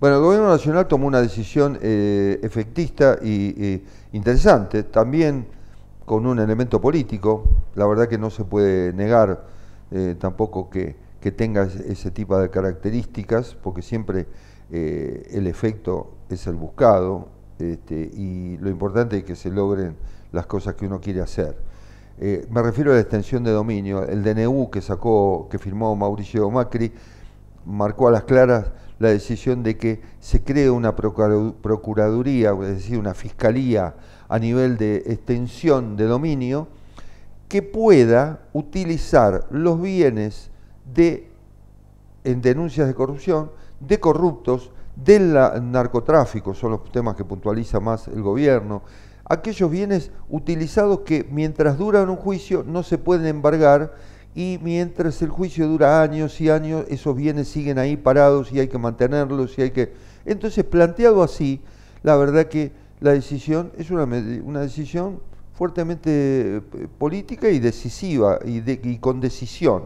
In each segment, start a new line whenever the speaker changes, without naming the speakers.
Bueno, el gobierno nacional tomó una decisión eh, efectista e interesante, también con un elemento político. La verdad que no se puede negar eh, tampoco que, que, tenga ese tipo de características, porque siempre eh, el efecto es el buscado este, y lo importante es que se logren las cosas que uno quiere hacer. me refiero a la extensión de dominio. El DNU que sacó, que firmó Mauricio Macri, marcó a las claras la decisión de que se cree una procuraduría, es decir, una fiscalía a nivel de extensión de dominio, que pueda utilizar los bienes de, en denuncias de corrupción, de corruptos, del narcotráfico, son los temas que puntualiza más el gobierno, aquellos bienes utilizados que mientras duran un juicio no se pueden embargar y mientras el juicio dura años y años, esos bienes siguen ahí parados y hay que mantenerlos y hay que... Entonces, planteado así, la verdad que la decisión es una, una decisión fuertemente eh, política y decisiva y, de, con decisión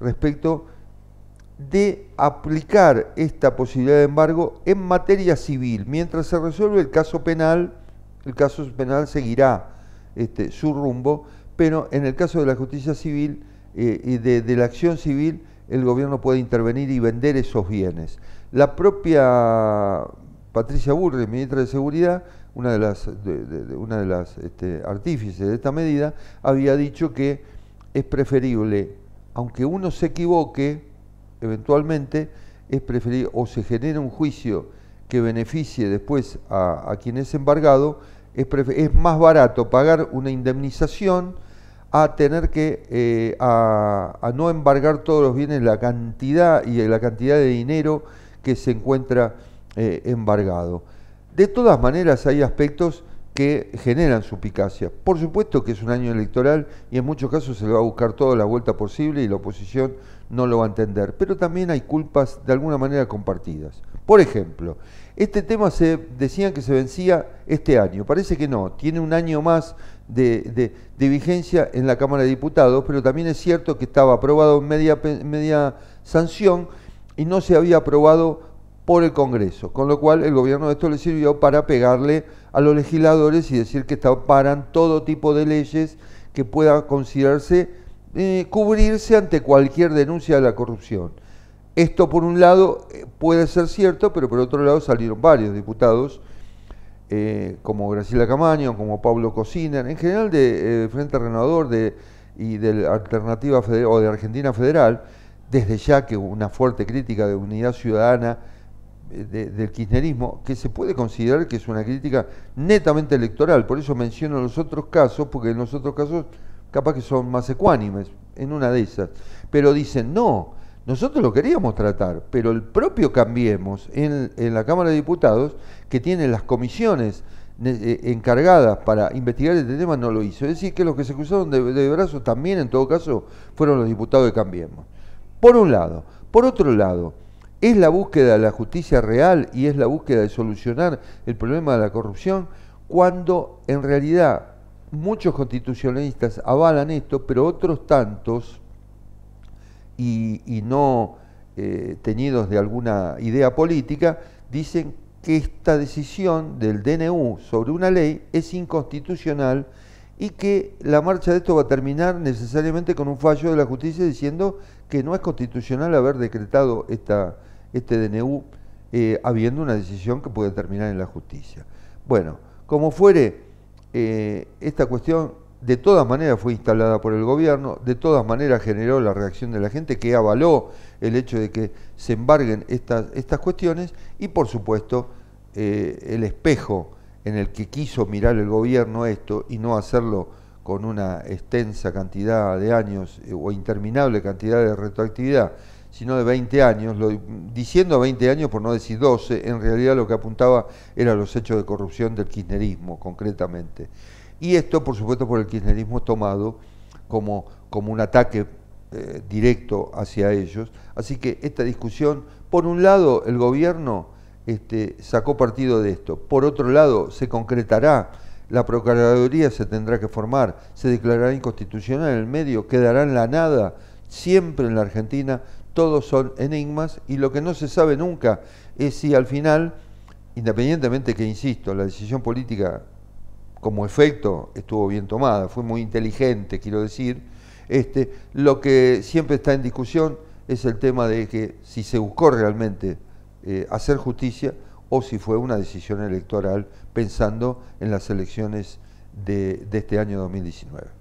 respecto de aplicar esta posibilidad de embargo en materia civil. Mientras se resuelve el caso penal, el caso penal seguirá este, su rumbo, pero en el caso de la justicia civil eh, y de, la acción civil el gobierno puede intervenir y vender esos bienes. La propia Patricia Burri, ministra de Seguridad, una de las, una de las este, artífices de esta medida, había dicho que es preferible, aunque uno se equivoque, eventualmente, es preferible o se genera un juicio que beneficie después a, a quien es embargado, es, es más barato pagar una indemnización a tener que, eh, a, no embargar todos los bienes, la cantidad y la cantidad de dinero que se encuentra eh, embargado. De todas maneras, hay aspectos que generan supicacia. Por supuesto que es un año electoral y en muchos casos se va a buscar toda la vuelta posible y la oposición no lo va a entender. Pero también hay culpas de alguna manera compartidas. Por ejemplo, este tema se decían que se vencía este año. Parece que no, tiene un año más de, vigencia en la Cámara de Diputados, pero también es cierto que estaba aprobado en media, media sanción y no se había aprobado por el Congreso, con lo cual el gobierno de esto le sirvió para pegarle a los legisladores y decir que paran todo tipo de leyes que puedan considerarse eh, cubrirse ante cualquier denuncia de la corrupción. Esto por un lado eh, puede ser cierto, pero por otro lado salieron varios diputados eh, como Graciela Camaño, como Pablo Cocina, en general de eh, Frente Renovador de, y de Alternativa o de Argentina Federal, desde ya que una fuerte crítica de unidad ciudadana eh, del kirchnerismo, que se puede considerar que es una crítica netamente electoral, por eso menciono los otros casos, porque en los otros casos capaz que son más ecuánimes, en una de esas, pero dicen no, nosotros lo queríamos tratar, pero el propio Cambiemos en, la Cámara de Diputados, que tiene las comisiones eh, encargadas para investigar este tema no lo hizo. Es decir, que los que se cruzaron de, brazos también, en todo caso, fueron los diputados de Cambiemos. Por un lado. Por otro lado, es la búsqueda de la justicia real y es la búsqueda de solucionar el problema de la corrupción cuando en realidad muchos constitucionalistas avalan esto, pero otros tantos y, no eh, tenidos de alguna idea política, dicen que esta decisión del DNU sobre una ley es inconstitucional y que la marcha de esto va a terminar necesariamente con un fallo de la justicia diciendo que no es constitucional haber decretado esta, este DNU eh, habiendo una decisión que puede terminar en la justicia. Bueno, como fuere, eh, esta cuestión de todas maneras fue instalada por el gobierno, de todas maneras generó la reacción de la gente que avaló el hecho de que se embarguen estas, estas cuestiones y por supuesto eh, el espejo en el que quiso mirar el gobierno esto y no hacerlo con una extensa cantidad de años eh, o interminable cantidad de retroactividad, sino de 20 años, lo, diciendo 20 años por no decir 12, en realidad lo que apuntaba era los hechos de corrupción del kirchnerismo concretamente. Y esto, por supuesto, por el kirchnerismo tomado como, como un ataque eh, directo hacia ellos. Así que esta discusión, por un lado, el gobierno este, sacó partido de esto, por otro lado, se concretará, la Procuraduría se tendrá que formar, se declarará inconstitucional en el medio, quedará en la nada, siempre en la Argentina, todos son enigmas y lo que no se sabe nunca es si al final, independientemente que, insisto, la decisión política como efecto estuvo bien tomada, fue muy inteligente, quiero decir. Este, lo que siempre está en discusión es el tema de que si se buscó realmente eh, hacer justicia o si fue una decisión electoral pensando en las elecciones de, de este año 2019.